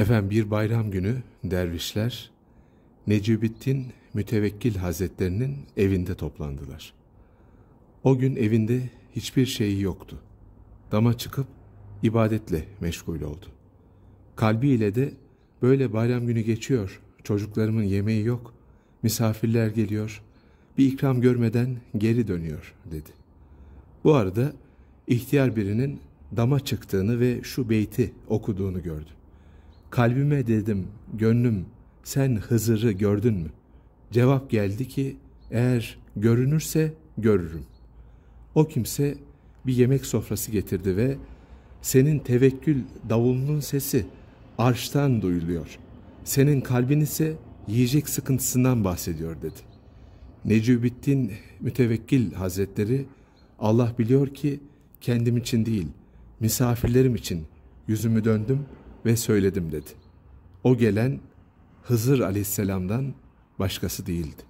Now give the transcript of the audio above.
Efendim bir bayram günü dervişler Necibettin Mütevekkil Hazretlerinin evinde toplandılar. O gün evinde hiçbir şeyi yoktu. Dama çıkıp ibadetle meşgul oldu. Kalbiyle de böyle bayram günü geçiyor, çocuklarımın yemeği yok, misafirler geliyor, bir ikram görmeden geri dönüyor dedi. Bu arada ihtiyar birinin dama çıktığını ve şu beyti okuduğunu gördü. Kalbime dedim, gönlüm sen Hızır'ı gördün mü? Cevap geldi ki eğer görünürse görürüm. O kimse bir yemek sofrası getirdi ve senin tevekkül davulunun sesi arştan duyuluyor. Senin kalbin ise yiyecek sıkıntısından bahsediyor dedi. Necübittin Mütevekkil Hazretleri Allah biliyor ki kendim için değil misafirlerim için yüzümü döndüm.'' ve söyledim dedi. O gelen Hızır aleyhisselamdan başkası değildi.